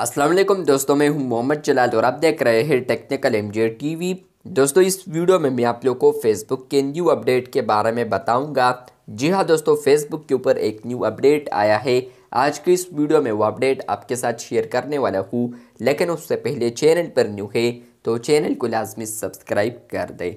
असलम दोस्तों मैं हूं मोहम्मद जलाल और आप देख रहे हैं टेक्निकल एम जी टीवी दोस्तों इस वीडियो में मैं आप लोग को फेसबुक के न्यू अपडेट के बारे में बताऊंगा जी हाँ दोस्तों फेसबुक के ऊपर एक न्यू अपडेट आया है आज की इस वीडियो में वो अपडेट आपके साथ शेयर करने वाला हूँ लेकिन उससे पहले चैनल पर न्यू है तो चैनल को लाजमी सब्सक्राइब कर दें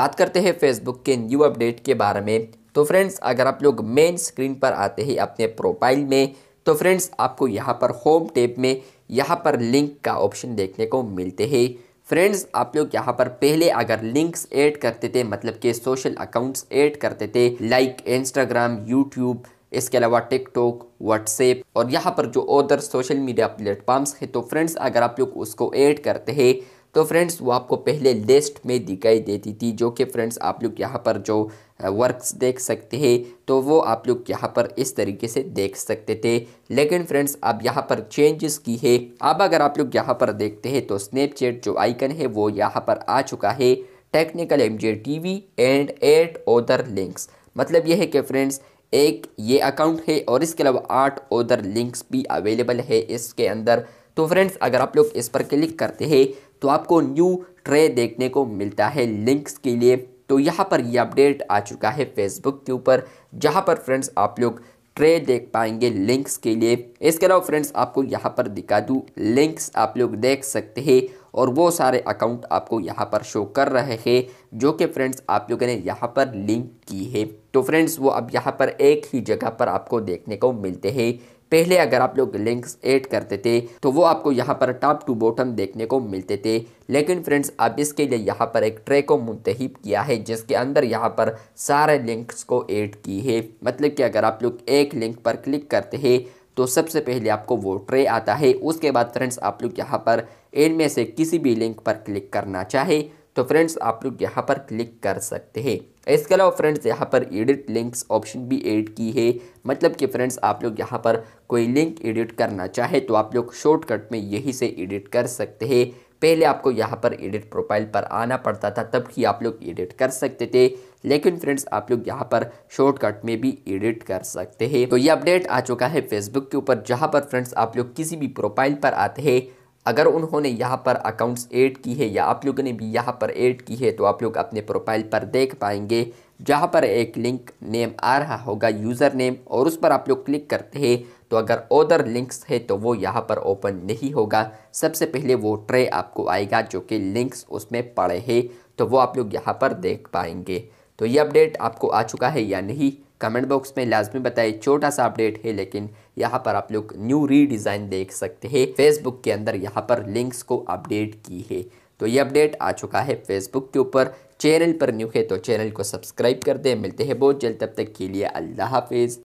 बात करते हैं फेसबुक के न्यू अपडेट के बारे में तो फ्रेंड्स अगर आप लोग मेन स्क्रीन पर आते हैं अपने प्रोफाइल में तो फ्रेंड्स आपको यहाँ पर होम टेप में यहाँ पर लिंक का ऑप्शन देखने को मिलते हैं फ्रेंड्स आप लोग यहाँ पर पहले अगर लिंक्स ऐड करते थे मतलब के सोशल अकाउंट्स ऐड करते थे लाइक इंस्टाग्राम यूट्यूब इसके अलावा टिकटॉक व्हाट्सएप और यहाँ पर जो अदर सोशल मीडिया प्लेटफॉर्म्स है तो फ्रेंड्स अगर आप लोग उसको ऐड करते हैं तो फ्रेंड्स वो आपको पहले लिस्ट में दिखाई देती थी जो कि फ्रेंड्स आप लोग यहाँ पर जो वर्क्स देख सकते हैं तो वो आप लोग यहाँ पर इस तरीके से देख सकते थे लेकिन फ्रेंड्स अब यहाँ पर चेंजेस की है अब अगर आप लोग यहाँ पर देखते हैं तो स्नैपचैट जो आइकन है वो यहाँ पर आ चुका है technical M J T V and at other links मतलब यह है कि फ्रेंड्स एक ये अकाउंट है और इसके अलावा आठ ओदर लिंक्स भी अवेलेबल है इसके अंदर तो फ्रेंड्स अगर आप लोग इस पर क्लिक करते हैं तो आपको न्यू ट्रे देखने को मिलता है लिंक्स के लिए तो यहाँ पर ये अपडेट आ चुका है फेसबुक के ऊपर जहाँ पर फ्रेंड्स आप लोग ट्रे देख पाएंगे लिंक्स के लिए इसके अलावा फ्रेंड्स आपको यहाँ पर दिखा दूँ लिंक्स आप लोग देख सकते हैं और वो सारे अकाउंट आपको यहाँ पर शो कर रहे हैं जो कि फ्रेंड्स आप लोगों ने यहाँ पर लिंक की है तो फ्रेंड्स वो अब यहाँ पर एक ही जगह पर आपको देखने को मिलते हैं पहले अगर आप लोग लिंक्स ऐड करते थे तो वो आपको यहाँ पर टॉप टू बॉटम देखने को मिलते थे लेकिन फ्रेंड्स अब इसके लिए यहाँ पर एक ट्रे को मुंतब किया है जिसके अंदर यहाँ पर सारे लिंक्स को ऐड की है मतलब कि अगर आप लोग एक लिंक पर क्लिक करते हैं तो सबसे पहले आपको वो ट्रे आता है उसके बाद फ्रेंड्स आप लोग यहाँ पर इनमें से किसी भी लिंक पर क्लिक करना चाहे तो फ्रेंड्स आप लोग यहाँ पर क्लिक कर सकते हैं इसके अलावा फ्रेंड्स यहाँ पर एडिट लिंक्स ऑप्शन भी ऐड की है मतलब कि फ्रेंड्स आप लोग यहाँ पर कोई लिंक एडिट करना चाहे तो आप लोग शॉर्टकट में यही से एडिट कर सकते हैं पहले आपको यहाँ पर एडिट प्रोफाइल पर आना पड़ता था तब ही आप लोग एडिट कर सकते थे लेकिन फ्रेंड्स आप लोग यहाँ पर शॉर्टकट में भी एडिट कर सकते हैं तो ये अपडेट आ चुका है फेसबुक के ऊपर जहाँ पर फ्रेंड्स आप लोग किसी भी प्रोफाइल पर आते हैं अगर उन्होंने यहाँ पर अकाउंट्स ऐड की है या आप लोगों ने भी यहाँ पर ऐड की है तो आप लोग अपने प्रोफाइल पर देख पाएंगे जहाँ पर एक लिंक नेम आ रहा होगा यूज़र नेम और उस पर आप लोग क्लिक करते हैं तो अगर ओदर लिंक्स है तो वो यहाँ पर ओपन नहीं होगा सबसे पहले वो ट्रे आपको आएगा जो कि लिंक्स उसमें पड़े हैं तो वो आप लोग यहाँ पर देख पाएंगे तो ये अपडेट आपको आ चुका है या नहीं कमेंट बॉक्स में लाजमी बताए छोटा सा अपडेट है लेकिन यहाँ पर आप लोग न्यू रीडिज़ाइन देख सकते हैं फेसबुक के अंदर यहाँ पर लिंक्स को अपडेट की है तो ये अपडेट आ चुका है फेसबुक के ऊपर चैनल पर न्यू है तो चैनल को सब्सक्राइब कर दें मिलते हैं बहुत जल्द तब तक के लिए अल्लाह हाफिज़